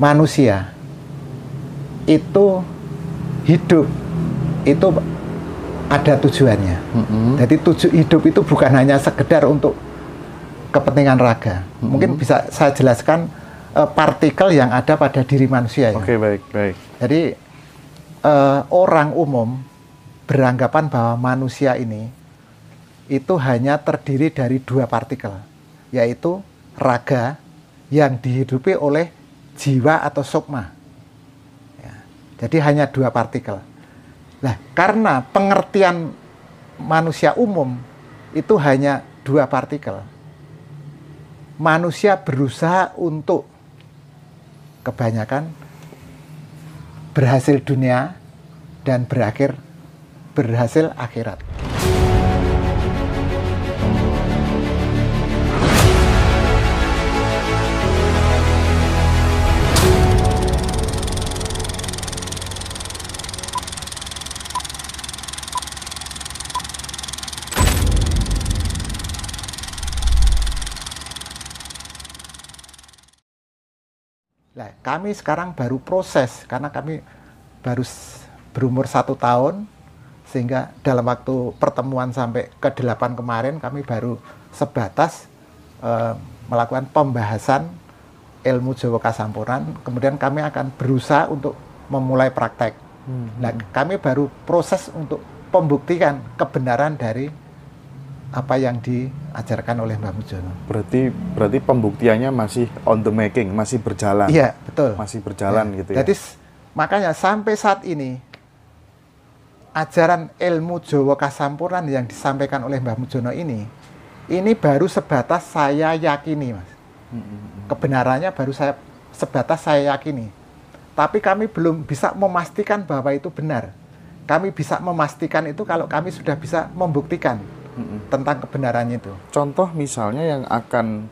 manusia itu hidup itu ada tujuannya. Mm -hmm. Jadi tujuh hidup itu bukan hanya sekedar untuk kepentingan raga. Mm -hmm. Mungkin bisa saya jelaskan uh, partikel yang ada pada diri manusia. Oke okay, baik baik. Jadi uh, orang umum beranggapan bahwa manusia ini itu hanya terdiri dari dua partikel, yaitu raga yang dihidupi oleh jiwa atau sukma. Ya, jadi hanya dua partikel. Nah, karena pengertian manusia umum itu hanya dua partikel. Manusia berusaha untuk kebanyakan berhasil dunia dan berakhir berhasil akhirat. Nah, kami sekarang baru proses karena kami baru berumur satu tahun sehingga dalam waktu pertemuan sampai ke delapan kemarin kami baru sebatas e, melakukan pembahasan ilmu Jawa Kasampuran kemudian kami akan berusaha untuk memulai praktek. Hmm. Nah, hmm. kami baru proses untuk pembuktian kebenaran dari apa yang diajarkan oleh Mbah Mujono. Berarti berarti pembuktiannya masih on the making, masih berjalan. Iya, betul. Masih berjalan ya. gitu ya. Jadi makanya sampai saat ini ajaran ilmu Jawa Kasampuran yang disampaikan oleh Mbah Mujono ini ini baru sebatas saya yakini, Mas. Kebenarannya baru saya sebatas saya yakini. Tapi kami belum bisa memastikan bahwa itu benar. Kami bisa memastikan itu kalau kami sudah bisa membuktikan hmm. tentang kebenarannya itu. Contoh misalnya yang akan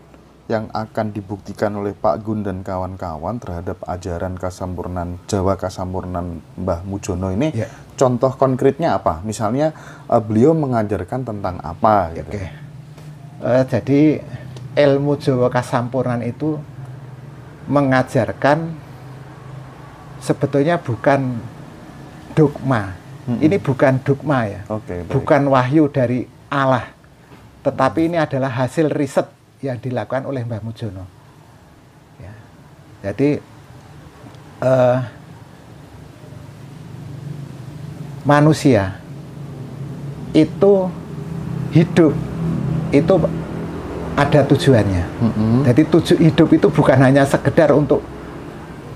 yang akan dibuktikan oleh Pak Gun dan kawan-kawan terhadap ajaran Kasampurnan Jawa Kasampurnan Mbah Mujono ini yeah. contoh konkretnya apa? Misalnya uh, beliau mengajarkan tentang apa? Uh, jadi ilmu Jawa Kasampurnan itu mengajarkan sebetulnya bukan dogma. Mm -hmm. Ini bukan dogma ya. Okay, bukan wahyu dari Allah. Tetapi ini adalah hasil riset yang dilakukan oleh Mbah Mujono. Ya. Jadi uh, manusia itu hidup itu ada tujuannya. Mm -hmm. Jadi tuju hidup itu bukan hanya sekedar untuk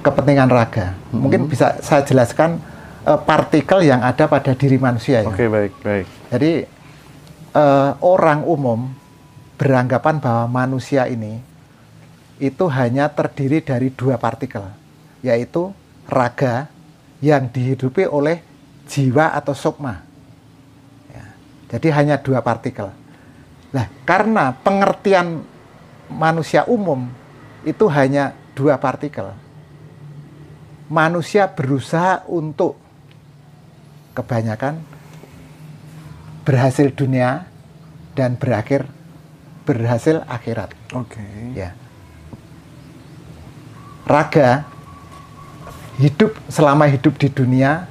kepentingan raga. Mm -hmm. Mungkin bisa saya jelaskan eh, partikel yang ada pada diri manusia. Ya. Oke okay, baik baik. Jadi uh, orang umum beranggapan bahwa manusia ini itu hanya terdiri dari dua partikel, yaitu raga yang dihidupi oleh jiwa atau sukma. Ya, jadi hanya dua partikel. Nah, karena pengertian manusia umum itu hanya dua partikel. Manusia berusaha untuk kebanyakan berhasil dunia dan berakhir berhasil akhirat. Oke. Okay. Ya. Raga hidup selama hidup di dunia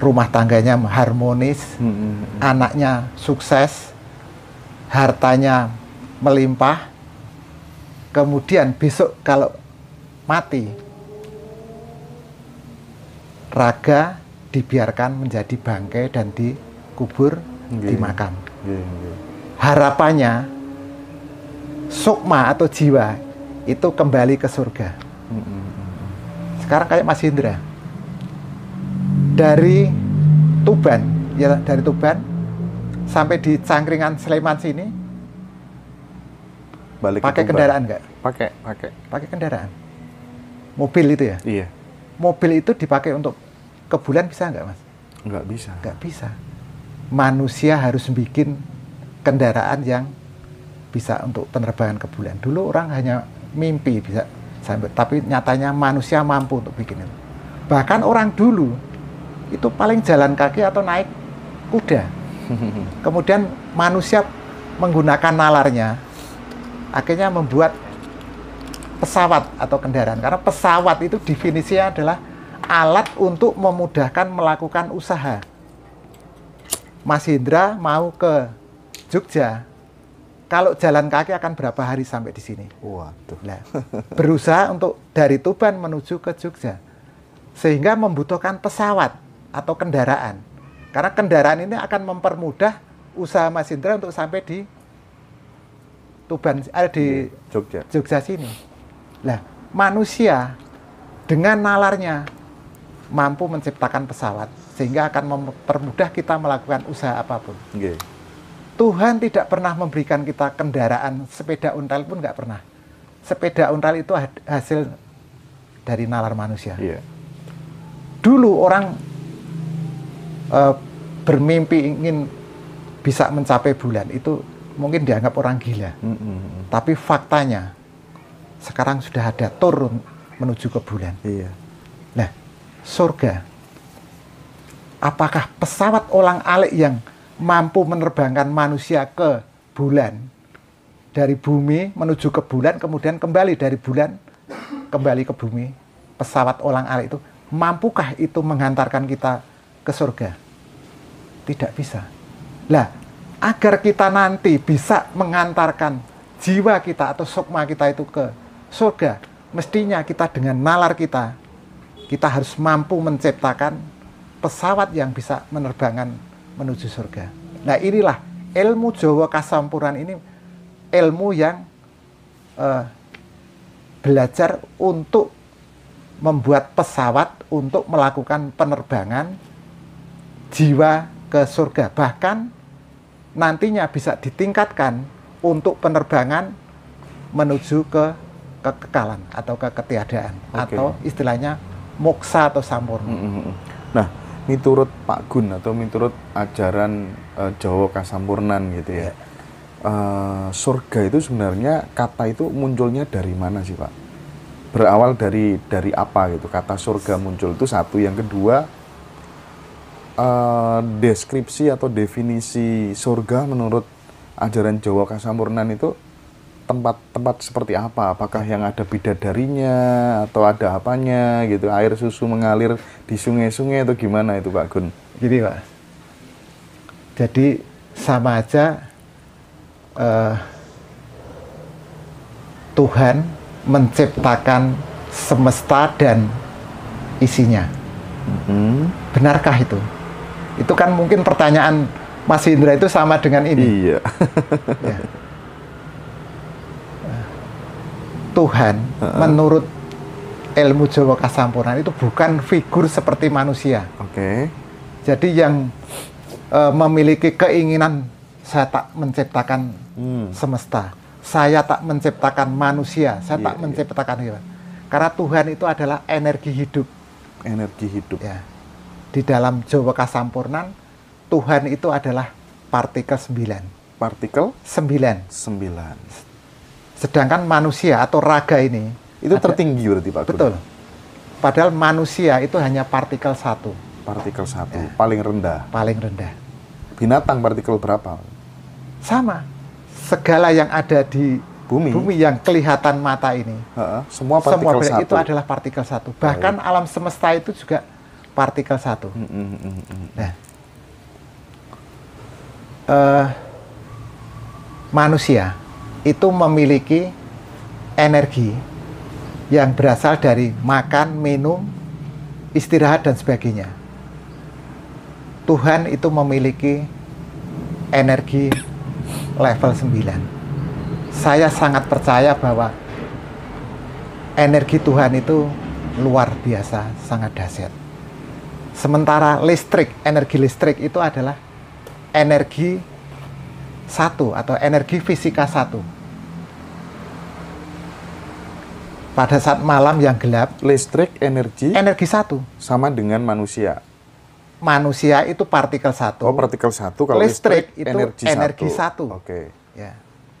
rumah tangganya harmonis, hmm, hmm. anaknya sukses, hartanya melimpah. Kemudian besok kalau mati raga dibiarkan menjadi bangkai dan dikubur, yeah. makam Yeah, yeah. Harapannya sukma atau jiwa itu kembali ke surga. Mm, mm, mm, Sekarang kayak Mas Indra dari Tuban, ya dari Tuban sampai di Cangkringan Sleman sini balik pakai kendaraan nggak? Pakai, pakai. Pakai kendaraan. Mobil itu ya? Iya. Mobil itu dipakai untuk ke bulan bisa nggak mas? Nggak bisa. Nggak bisa. Manusia harus bikin kendaraan yang bisa untuk penerbangan ke bulan. Dulu orang hanya mimpi bisa sampai, tapi nyatanya manusia mampu untuk bikin itu. Bahkan orang dulu itu paling jalan kaki atau naik kuda. Kemudian manusia menggunakan nalarnya, akhirnya membuat pesawat atau kendaraan. Karena pesawat itu definisinya adalah alat untuk memudahkan melakukan usaha. Mas Hendra mau ke Jogja, kalau jalan kaki akan berapa hari sampai di sini? Waduh. Nah, berusaha untuk dari Tuban menuju ke Jogja. Sehingga membutuhkan pesawat atau kendaraan. Karena kendaraan ini akan mempermudah usaha Mas Indra untuk sampai di Tuban ada eh, di Jogja. Jogja sini. Nah, manusia dengan nalarnya mampu menciptakan pesawat sehingga akan mempermudah kita melakukan usaha apapun. Okay. Tuhan tidak pernah memberikan kita kendaraan sepeda ontel pun nggak pernah. Sepeda ontel itu hasil dari nalar manusia. Yeah. Dulu orang uh, bermimpi ingin bisa mencapai bulan itu mungkin dianggap orang gila. Mm -hmm. Tapi faktanya sekarang sudah ada turun menuju ke bulan. Yeah. Iya. Nah, surga. Apakah pesawat olang alik yang mampu menerbangkan manusia ke bulan dari bumi menuju ke bulan kemudian kembali dari bulan kembali ke bumi pesawat olang alik itu mampukah itu menghantarkan kita ke surga tidak bisa lah agar kita nanti bisa mengantarkan jiwa kita atau sukma kita itu ke surga mestinya kita dengan nalar kita kita harus mampu menciptakan pesawat yang bisa menerbangan menuju surga. Nah inilah ilmu Jawa Kasampuran ini ilmu yang eh, belajar untuk membuat pesawat untuk melakukan penerbangan jiwa ke surga. Bahkan nantinya bisa ditingkatkan untuk penerbangan menuju ke kekekalan atau ke ketiadaan okay. atau istilahnya moksa atau sampurna. Mm-hmm. Nah, miturut Pak Gun atau miturut ajaran uh, Jawa Kasampurnan gitu ya. Yeah. Iya. Uh, surga itu sebenarnya kata itu munculnya dari mana sih, Pak? Berawal dari dari apa gitu? Kata surga muncul itu satu, yang kedua uh, deskripsi atau definisi surga menurut ajaran Jawa Kasampurnan itu tempat-tempat seperti apa? Apakah yang ada bidadarinya atau ada apanya gitu? Air susu mengalir di sungai-sungai atau gimana itu Pak Gun? Gini Pak. Jadi sama aja uh, Tuhan menciptakan semesta dan isinya. Mm-hmm. Benarkah itu? Itu kan mungkin pertanyaan Mas Indra itu sama dengan ini. Iya. ya Tuhan uh-uh. menurut ilmu Jawa Kasampuran itu bukan figur seperti manusia. Oke. Okay. Jadi yang uh, memiliki keinginan saya tak menciptakan hmm. semesta, saya tak menciptakan manusia, saya yeah, tak iya. menciptakan yeah. Karena Tuhan itu adalah energi hidup. Energi hidup. Ya. Di dalam Jawa Kasampurnan, Tuhan itu adalah partikel sembilan. Partikel? 9. 9. Sedangkan manusia atau raga ini itu ada, tertinggi berarti Pak. Betul. Padahal manusia itu hanya partikel satu. Partikel satu, ya. paling rendah. Paling rendah. Binatang partikel berapa? Sama. Segala yang ada di bumi, bumi yang kelihatan mata ini, ha, semua partikel semua satu. itu adalah partikel satu. Bahkan Baik. alam semesta itu juga partikel satu. mm, mm, mm. Nah, uh, manusia itu memiliki energi yang berasal dari makan, minum, istirahat, dan sebagainya. Tuhan itu memiliki energi level 9. Saya sangat percaya bahwa energi Tuhan itu luar biasa, sangat dahsyat. Sementara listrik, energi listrik itu adalah energi satu atau energi fisika satu. Pada saat malam yang gelap, listrik energi energi satu sama dengan manusia. Manusia itu partikel satu. Oh, partikel satu kalau listrik, listrik itu energi, energi satu. satu. Oke. Okay. Ya.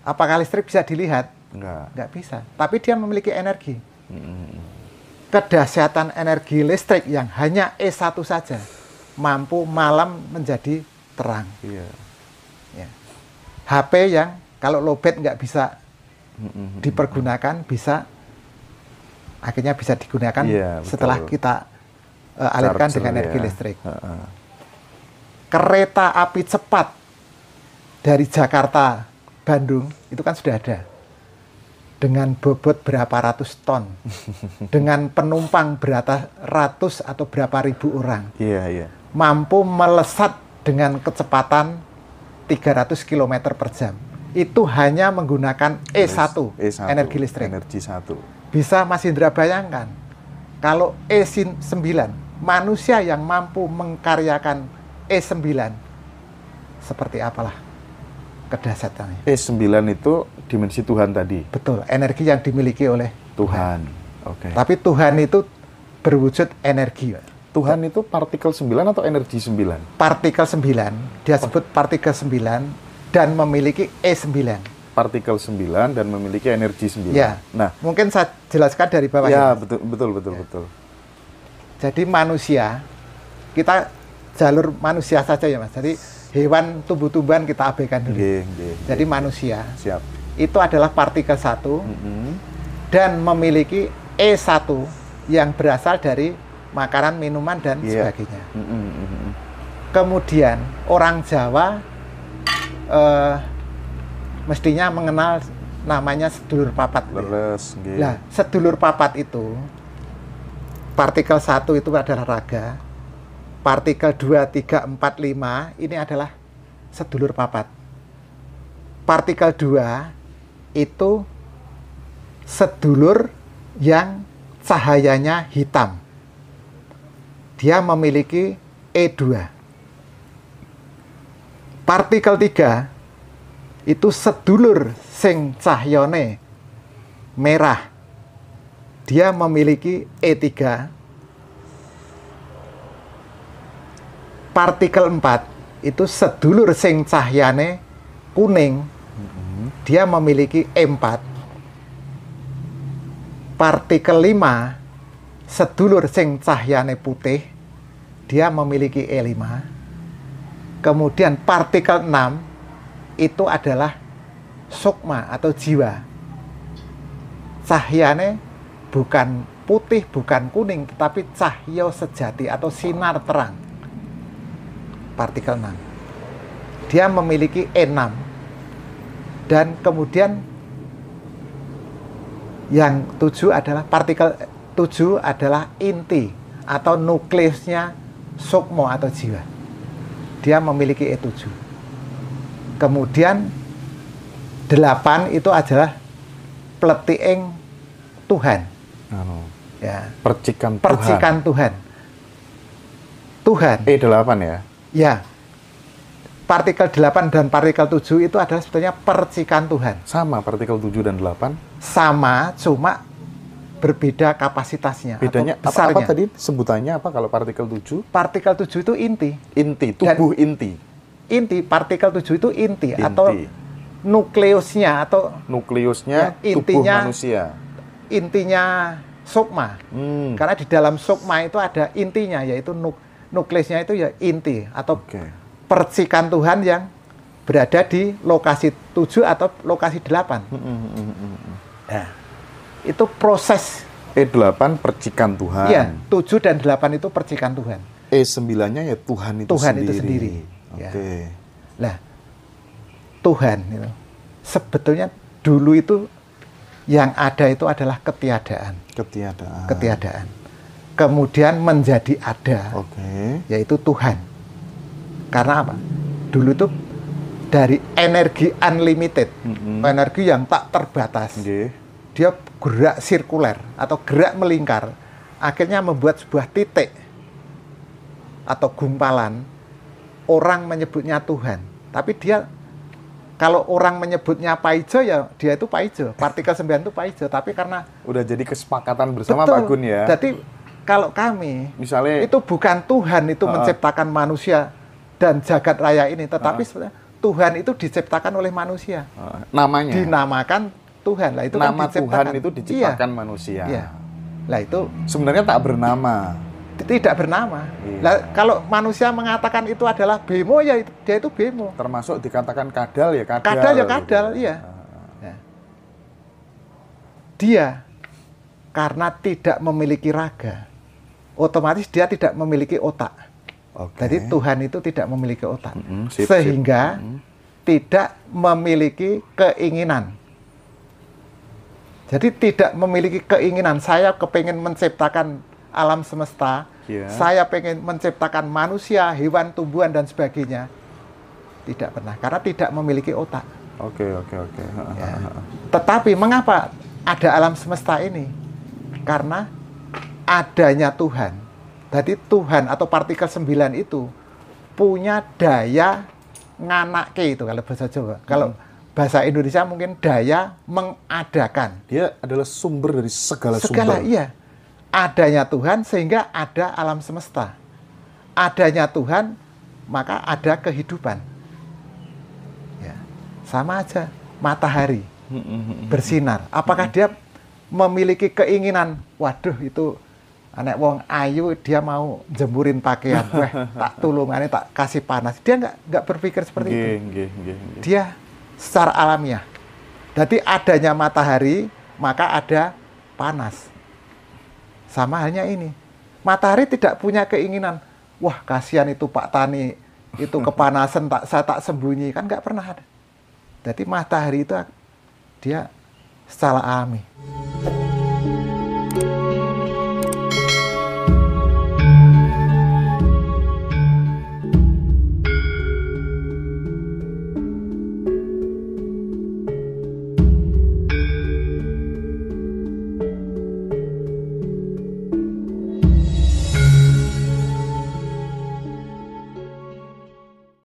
Apakah listrik bisa dilihat? Enggak. Enggak bisa. Tapi dia memiliki energi. Hmm. Kedahsyatan energi listrik yang hanya E1 saja mampu malam menjadi terang. Iya. Yeah HP yang kalau lobet nggak bisa dipergunakan bisa akhirnya bisa digunakan yeah, setelah kita uh, alirkan Charger, dengan energi ya. listrik. Uh -uh. Kereta api cepat dari Jakarta Bandung itu kan sudah ada dengan bobot berapa ratus ton, dengan penumpang berapa ratus atau berapa ribu orang, yeah, yeah. mampu melesat dengan kecepatan 300 km per jam. Itu hanya menggunakan E1, E1 energi listrik. Energi satu. Bisa Mas Indra bayangkan, kalau E9, manusia yang mampu mengkaryakan E9, seperti apalah kedasatannya E9 itu dimensi Tuhan tadi. Betul, energi yang dimiliki oleh Tuhan. Tuhan. Oke. Okay. Tapi Tuhan itu berwujud energi. Tuhan itu partikel 9 atau energi 9? Partikel 9. Dia oh. sebut partikel 9 dan memiliki E9. Partikel 9 dan memiliki energi 9. Ya. Nah, mungkin saya jelaskan dari bawah. Ya, ya betul betul betul ya. betul. Jadi manusia kita jalur manusia saja ya Mas. Jadi hewan tumbuh-tumbuhan kita abaikan dulu. Gih, gih, Jadi gih. manusia. Siap. Itu adalah partikel 1 mm -hmm. dan memiliki E1 yang berasal dari makanan, minuman dan yeah. sebagainya. Mm -hmm. Kemudian orang Jawa uh, mestinya mengenal namanya sedulur papat. Leles, gitu. Nah, sedulur papat itu partikel satu itu adalah raga, partikel dua tiga empat lima ini adalah sedulur papat. Partikel dua itu sedulur yang cahayanya hitam dia memiliki E2. Partikel 3 itu sedulur sing cahyone merah. Dia memiliki E3. Partikel 4 itu sedulur sing cahyane kuning. Dia memiliki E4. Partikel 5 sedulur sing cahyane putih dia memiliki E5 kemudian partikel 6 itu adalah sukma atau jiwa cahyane bukan putih bukan kuning tetapi cahyo sejati atau sinar terang partikel 6 dia memiliki E6 dan kemudian yang tujuh adalah partikel tujuh adalah inti atau nukleusnya sukmo atau jiwa. Dia memiliki E7. Kemudian delapan itu adalah pletiing Tuhan. Anu, ya. Percikan Tuhan. Percikan Tuhan. Tuhan. E8 ya. Ya. Partikel delapan dan partikel tujuh itu adalah sebetulnya percikan Tuhan. Sama partikel tujuh dan delapan? Sama, cuma berbeda kapasitasnya. Bedanya atau besarnya. Apa, apa tadi sebutannya apa kalau partikel 7? Partikel 7 itu inti. Inti, tubuh Dan inti. Inti, partikel 7 itu inti, inti. atau nukleusnya atau nukleusnya ya, intinya, tubuh manusia. Intinya sukma. Hmm. Karena di dalam sukma itu ada intinya yaitu nuk nukleusnya itu ya inti atau okay. percikan Tuhan yang berada di lokasi 7 atau lokasi 8. Hmm hmm, hmm, hmm, hmm, hmm. Nah, itu proses E8 percikan Tuhan. Iya, 7 dan 8 itu percikan Tuhan. E9-nya ya Tuhan itu Tuhan sendiri. itu sendiri. Oke. Nah, Tuhan itu sebetulnya dulu itu yang ada itu adalah ketiadaan. Ketiadaan. Ketiadaan. Kemudian menjadi ada. Oke. Yaitu Tuhan. Karena apa? Dulu itu dari energi unlimited, mm -hmm. energi yang tak terbatas. Okay. Dia gerak sirkuler atau gerak melingkar akhirnya membuat sebuah titik atau gumpalan orang menyebutnya Tuhan tapi dia kalau orang menyebutnya paijo ya dia itu paijo partikel sembilan itu paijo tapi karena udah jadi kesepakatan bersama betul, Pak Gun ya jadi kalau kami misalnya itu bukan Tuhan itu uh, menciptakan manusia dan jagat raya ini tetapi uh, Tuhan itu diciptakan oleh manusia uh, namanya dinamakan Tuhan lah itu kan nama kan Tuhan itu iya. diciptakan iya. manusia. Iya. Lah itu sebenarnya tak bernama. Tidak bernama. Iya. Lah kalau manusia mengatakan itu adalah bemo ya dia itu bemo. Termasuk dikatakan kadal ya kadal. Kadal ya kadal, gitu. iya. Ah. Ya. Dia karena tidak memiliki raga, otomatis dia tidak memiliki otak. Okay. Jadi Tuhan itu tidak memiliki otak, mm -hmm, sip, sehingga sip. tidak memiliki keinginan jadi tidak memiliki keinginan saya kepengen menciptakan alam semesta, yeah. saya pengen menciptakan manusia, hewan, tumbuhan dan sebagainya. Tidak pernah karena tidak memiliki otak. Oke, okay, oke, okay, oke. Okay. Ya. Tetapi mengapa ada alam semesta ini? Karena adanya Tuhan. Jadi Tuhan atau partikel 9 itu punya daya nganake itu kalau bahasa Jawa. Kalau hmm bahasa Indonesia mungkin daya mengadakan. Dia adalah sumber dari segala, segala sumber. iya. Adanya Tuhan sehingga ada alam semesta. Adanya Tuhan maka ada kehidupan. Ya. Sama aja matahari bersinar. Apakah dia memiliki keinginan, waduh itu anak wong ayu dia mau jemurin pakaian Weh, tak tulungannya tak kasih panas dia nggak nggak berpikir seperti gih, itu gih, gih, gih. dia secara alamiah. Jadi adanya matahari, maka ada panas. Sama halnya ini. Matahari tidak punya keinginan, wah kasihan itu Pak Tani, itu kepanasan tak saya tak sembunyi kan nggak pernah ada. Jadi matahari itu dia secara alami.